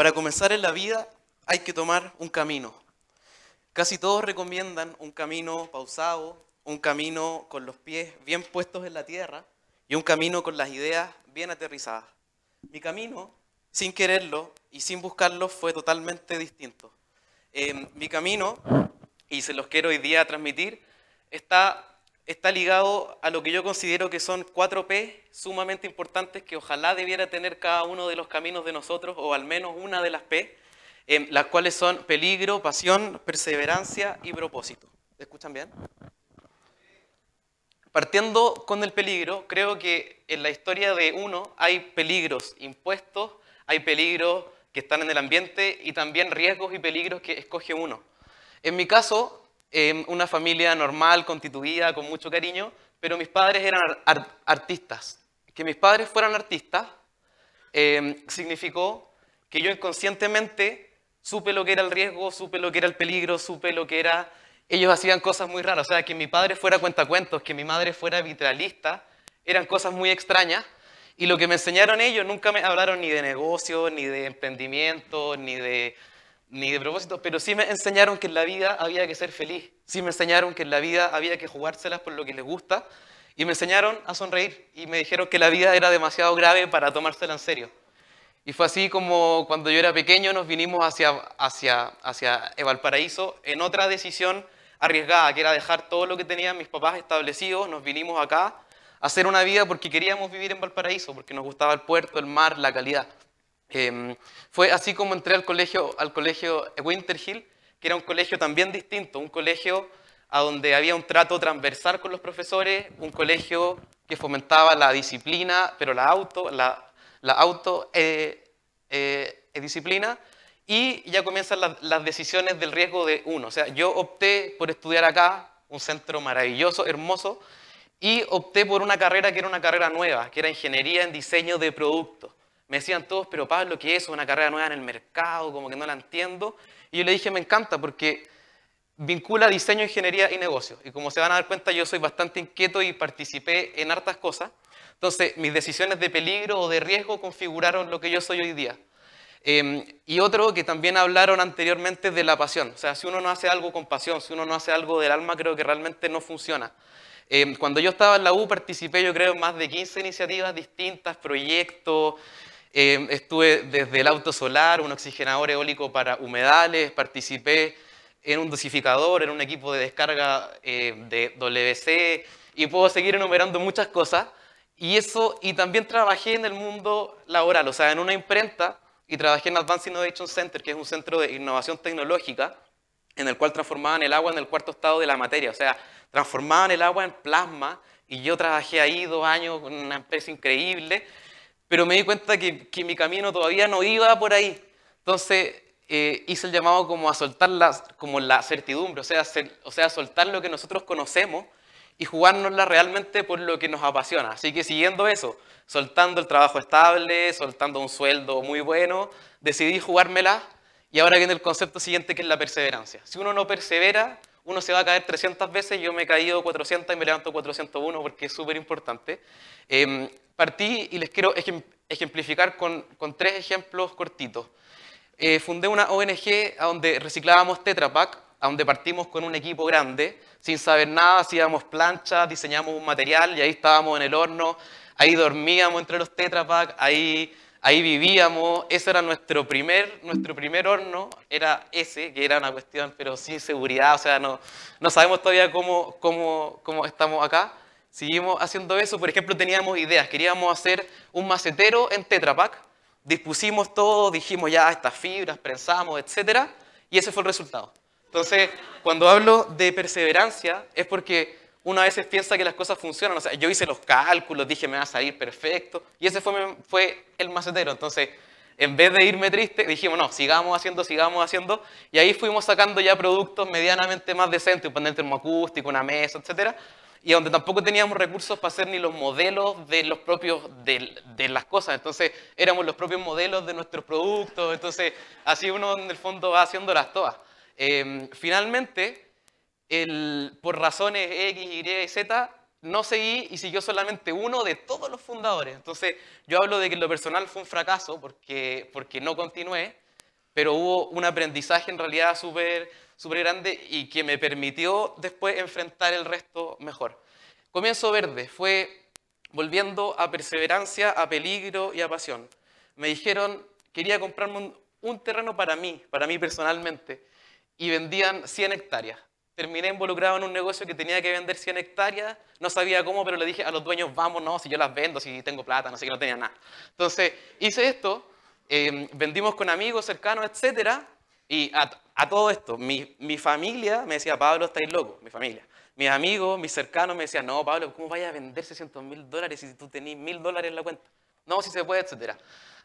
Para comenzar en la vida hay que tomar un camino. Casi todos recomiendan un camino pausado, un camino con los pies bien puestos en la tierra y un camino con las ideas bien aterrizadas. Mi camino, sin quererlo y sin buscarlo, fue totalmente distinto. Eh, mi camino, y se los quiero hoy día transmitir, está está ligado a lo que yo considero que son cuatro P sumamente importantes que ojalá debiera tener cada uno de los caminos de nosotros, o al menos una de las P, em, las cuales son peligro, pasión, perseverancia y propósito. ¿Escuchan bien? Partiendo con el peligro, creo que en la historia de uno hay peligros impuestos, hay peligros que están en el ambiente y también riesgos y peligros que escoge uno. En mi caso, Em, una familia normal, constituida, con mucho cariño, pero mis padres eran artistas. Que mis padres fueran artistas em, significó que yo inconscientemente supe lo que era el riesgo, supe lo que era el peligro, supe lo que era... Ellos hacían cosas muy raras, o sea, que mi padre fuera cuentacuentos, que mi madre fuera vitralista, eran cosas muy extrañas. Y lo que me enseñaron ellos, nunca me hablaron ni de negocio, ni de emprendimiento, ni de ni de propósito, pero sí me enseñaron que en la vida había que ser feliz, sí me enseñaron que en la vida había que jugárselas por lo que les gusta y me enseñaron a sonreír y me dijeron que la vida era demasiado grave para tomársela en serio. Y fue así como cuando yo era pequeño nos vinimos hacia, hacia, hacia Valparaíso en otra decisión arriesgada, que era dejar todo lo que tenían mis papás establecidos, nos vinimos acá a hacer una vida porque queríamos vivir en Valparaíso, porque nos gustaba el puerto, el mar, la calidad. Em, fue así como entré al colegio, al colegio Winterhill, que era un colegio también distinto, un colegio a donde había un trato transversal con los profesores, un colegio que fomentaba la disciplina, pero la auto, la, auto eh, eh, eh, disciplina, y ya comienzan las, las decisiones del riesgo de uno. O sea, yo opté por estudiar acá, un centro maravilloso, hermoso, y opté por una carrera que era una carrera nueva, que era ingeniería en diseño de productos me decían todos, pero Pablo, ¿qué es una carrera nueva en el mercado? Como que no la entiendo. Y yo le dije, me encanta porque vincula diseño, ingeniería y negocio. Y como se van a dar cuenta, yo soy bastante inquieto y participé en hartas cosas. Entonces, mis decisiones de peligro o de riesgo configuraron lo que yo soy hoy día. Em, y otro que también hablaron anteriormente de la pasión. O sea, si uno no hace algo con pasión, si uno no hace algo del alma, creo que realmente no funciona. Em, cuando yo estaba en la U participé, yo creo, en más de 15 iniciativas distintas, proyectos, Em, estuve desde el auto solar, un oxigenador eólico para humedales, participé en un dosificador, en un equipo de descarga em, de WC y puedo seguir enumerando muchas cosas. Y eso, y también trabajé en el mundo laboral, o sea, en una imprenta y trabajé en Advanced Innovation Center, que es un centro de innovación tecnológica en el cual transformaban el agua en el cuarto estado de la materia, o sea, transformaban el agua en plasma y yo trabajé ahí dos años con una empresa increíble pero me di cuenta que, que mi camino todavía no iba por ahí. Entonces eh, hice el llamado como a soltar la, como la certidumbre, o sea, o sea, soltar lo que nosotros conocemos y jugárnosla realmente por lo que nos apasiona. Así que siguiendo eso, soltando el trabajo estable, soltando un sueldo muy bueno, decidí jugármela y ahora viene el concepto siguiente que es la perseverancia. Si uno no persevera, uno se va a caer 300 veces, yo me he caído 400 y me levanto 401 porque es súper importante. Em, partí y les quiero ejemplificar con, tres ejemplos cortitos. Eh, fundé una ONG a donde reciclábamos Tetra Pak, a donde partimos con un equipo grande, sin saber nada, hacíamos planchas, diseñábamos un material y ahí estábamos en el horno, ahí dormíamos entre los Tetra Pak, ahí Ahí vivíamos, ese era nuestro primer, nuestro primer horno, era ese, que era una cuestión, pero sin seguridad, o sea, no, no sabemos todavía cómo, cómo, cómo estamos acá. Seguimos haciendo eso, por ejemplo, teníamos ideas, queríamos hacer un macetero en Tetra dispusimos todo, dijimos ya estas fibras, prensamos, etcétera, Y ese fue el resultado. Entonces, cuando hablo de perseverancia, es porque uno a veces piensa que las cosas funcionan. O sea, yo hice los cálculos, dije me va a salir perfecto. Y ese fue, fue el macetero. Entonces, en vez de irme triste, dijimos, no, sigamos haciendo, sigamos haciendo. Y ahí fuimos sacando ya productos medianamente más decentes, un panel termoacústico, una mesa, etc. Y donde tampoco teníamos recursos para hacer ni los modelos de los propios de, de las cosas. Entonces, éramos los propios modelos de nuestros productos. Entonces, así uno en el fondo va haciéndolas todas. Eh, finalmente, por razones X, Y y Z, no seguí y siguió solamente uno de todos los fundadores. Entonces, yo hablo de que lo personal fue un fracaso porque, no continué, pero hubo un aprendizaje en realidad súper grande y que me permitió después enfrentar el resto mejor. Comienzo verde fue volviendo a perseverancia, a peligro y a pasión. Me dijeron, quería comprarme un terreno para mí, para mí personalmente, y vendían 100 hectáreas terminé involucrado en un negocio que tenía que vender 100 hectáreas, no sabía cómo, pero le dije a los dueños, vamos, no, si yo las vendo, si tengo plata, no sé que no tenía nada. Entonces hice esto, em, vendimos con amigos cercanos, etcétera, y a, todo esto, mi, familia me decía, Pablo, estáis loco, mi familia. Mis amigos, mis cercanos me decían, no, Pablo, ¿cómo vayas a vender 600 mil dólares si tú tenés mil dólares en la cuenta? No, si se puede, etcétera.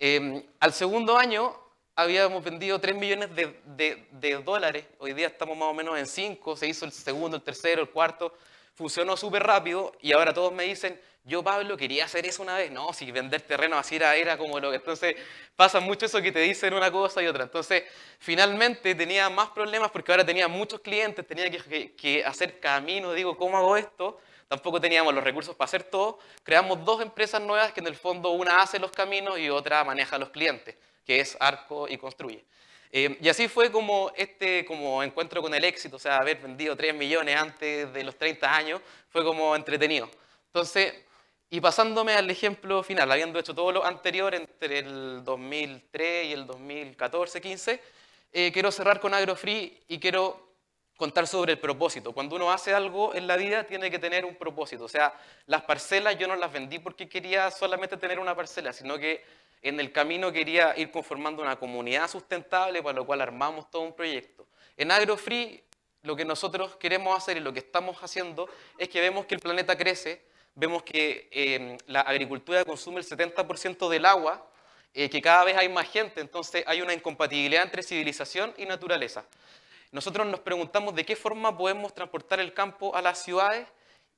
Em, al segundo año habíamos vendido 3 millones de, dólares, hoy día estamos más o menos en 5, se hizo el segundo, el tercero, el cuarto, funcionó súper rápido y ahora todos me dicen, yo Pablo quería hacer eso una vez, no, si vender terreno así era, era como lo que, entonces pasa mucho eso que te dicen una cosa y otra, entonces finalmente tenía más problemas porque ahora tenía muchos clientes, tenía que, hacer caminos, digo, ¿cómo hago esto? Tampoco teníamos los recursos para hacer todo, creamos dos empresas nuevas que en el fondo una hace los caminos y otra maneja a los clientes que es arco y construye. Eh, y así fue como este como encuentro con el éxito, o sea, haber vendido 3 millones antes de los 30 años, fue como entretenido. Entonces, y pasándome al ejemplo final, habiendo hecho todo lo anterior entre el 2003 y el 2014-15, eh, quiero cerrar con AgroFree y quiero contar sobre el propósito. Cuando uno hace algo en la vida, tiene que tener un propósito. O sea, las parcelas yo no las vendí porque quería solamente tener una parcela, sino que en el camino quería ir conformando una comunidad sustentable, para lo cual armamos todo un proyecto. En AgroFree, lo que nosotros queremos hacer y lo que estamos haciendo es que vemos que el planeta crece, vemos que eh, la agricultura consume el 70% del agua, eh, que cada vez hay más gente, entonces hay una incompatibilidad entre civilización y naturaleza. Nosotros nos preguntamos de qué forma podemos transportar el campo a las ciudades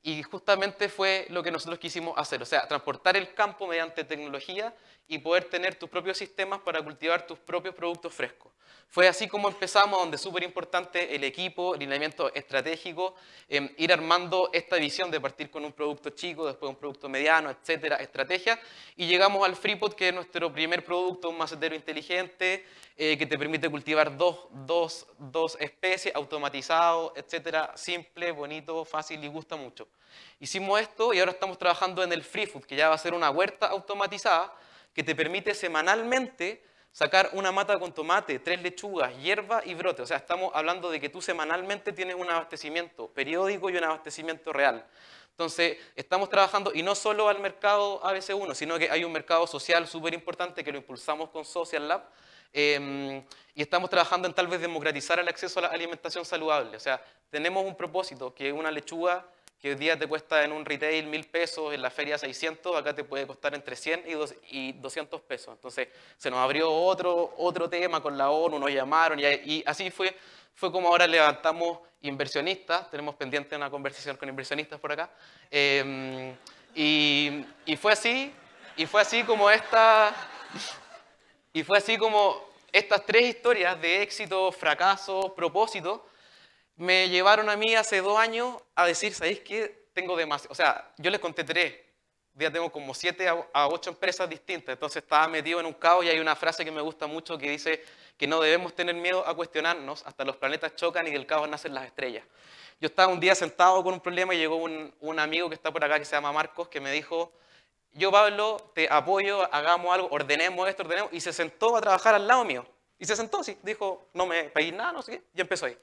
y justamente fue lo que nosotros quisimos hacer, o sea, transportar el campo mediante tecnología y poder tener tus propios sistemas para cultivar tus propios productos frescos. Fue así como empezamos, donde es súper importante el equipo, el lineamiento estratégico, em, ir armando esta visión de partir con un producto chico, después un producto mediano, etcétera, estrategia, y llegamos al Freepod, que es nuestro primer producto, un macetero inteligente, eh, que te permite cultivar dos, dos, dos especies, automatizado, etcétera, simple, bonito, fácil y gusta mucho. Hicimos esto y ahora estamos trabajando en el FreeFood que ya va a ser una huerta automatizada, que te permite semanalmente sacar una mata con tomate, tres lechugas, hierba y brote. O sea, estamos hablando de que tú semanalmente tienes un abastecimiento periódico y un abastecimiento real. Entonces, estamos trabajando y no solo al mercado ABC1, sino que hay un mercado social súper importante que lo impulsamos con Social Lab. Em, y estamos trabajando en tal vez democratizar el acceso a la alimentación saludable. O sea, tenemos un propósito, que una lechuga que hoy día te cuesta en un retail mil pesos, en la feria 600, acá te puede costar entre 100 y 200 pesos. Entonces se nos abrió otro, otro tema con la ONU, nos llamaron y, así fue, fue como ahora levantamos inversionistas, tenemos pendiente una conversación con inversionistas por acá, em, y, y, fue así, y fue así como esta, y fue así como estas tres historias de éxito, fracaso, propósito, me llevaron a mí hace dos años a decir, ¿sabéis qué? Tengo demasiado, o sea, yo les conté tres, ya tengo como siete a ocho empresas distintas, entonces estaba metido en un caos y hay una frase que me gusta mucho que dice que no debemos tener miedo a cuestionarnos, hasta los planetas chocan y del caos nacen las estrellas. Yo estaba un día sentado con un problema y llegó un, amigo que está por acá que se llama Marcos que me dijo, yo Pablo, te apoyo, hagamos algo, ordenemos esto, ordenemos, y se sentó a trabajar al lado mío. Y se sentó, sí, dijo, no me pedís nada, no sé qué, y empezó ahí.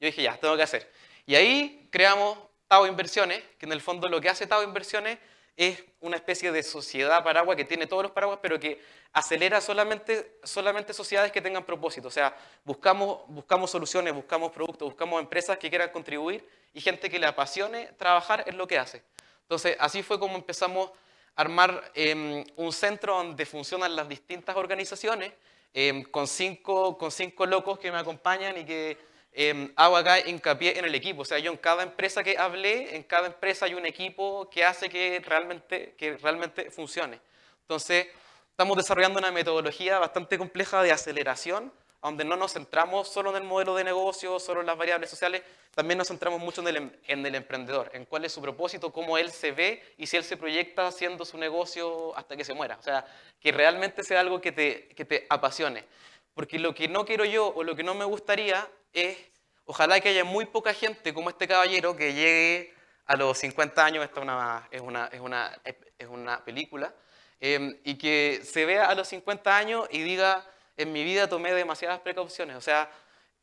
Yo dije, ya, tengo que hacer. Y ahí creamos Tao Inversiones, que en el fondo lo que hace Tao Inversiones es una especie de sociedad paraguas que tiene todos los paraguas, pero que acelera solamente, solamente sociedades que tengan propósito. O sea, buscamos, buscamos soluciones, buscamos productos, buscamos empresas que quieran contribuir y gente que le apasione trabajar en lo que hace. Entonces, así fue como empezamos a armar em, un centro donde funcionan las distintas organizaciones, em, con, cinco, con cinco locos que me acompañan y que eh, hago acá hincapié en el equipo. O sea, yo en cada empresa que hablé, en cada empresa hay un equipo que hace que realmente, que realmente funcione. Entonces, estamos desarrollando una metodología bastante compleja de aceleración, donde no nos centramos solo en el modelo de negocio, solo en las variables sociales, también nos centramos mucho en el, em, en el emprendedor, en cuál es su propósito, cómo él se ve y si él se proyecta haciendo su negocio hasta que se muera. O sea, que realmente sea algo que te, que te apasione. Porque lo que no quiero yo o lo que no me gustaría es, ojalá que haya muy poca gente como este caballero que llegue a los 50 años, esta una, es, una, es, una, es, una, película, em, y que se vea a los 50 años y diga, en mi vida tomé demasiadas precauciones, o sea,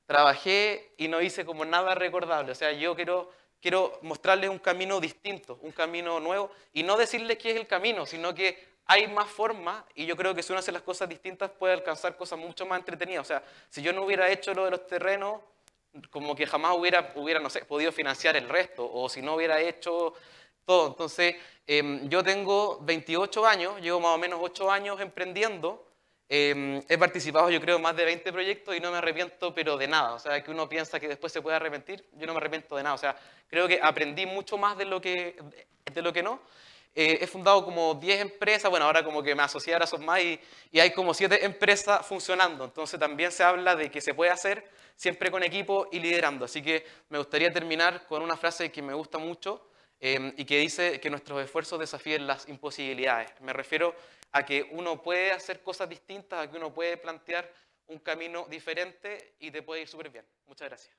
trabajé y no hice como nada recordable, o sea, yo quiero, quiero mostrarles un camino distinto, un camino nuevo, y no decirles qué es el camino, sino que hay más formas y yo creo que si uno hace las cosas distintas puede alcanzar cosas mucho más entretenidas. O sea, si yo no hubiera hecho lo de los terrenos, como que jamás hubiera, hubiera no sé, podido financiar el resto o si no hubiera hecho todo. Entonces, em, yo tengo 28 años, llevo más o menos 8 años emprendiendo. Em, he participado, yo creo, más de 20 proyectos y no me arrepiento, pero de nada. O sea, que uno piensa que después se puede arrepentir, yo no me arrepiento de nada. O sea, creo que aprendí mucho más de lo que, de lo que no. Eh, he fundado como 10 empresas, bueno, ahora como que me asocié a son más y, hay como 7 empresas funcionando. Entonces también se habla de que se puede hacer siempre con equipo y liderando. Así que me gustaría terminar con una frase que me gusta mucho em, y que dice que nuestros esfuerzos desafíen las imposibilidades. Me refiero a que uno puede hacer cosas distintas, a que uno puede plantear un camino diferente y te puede ir súper bien. Muchas gracias.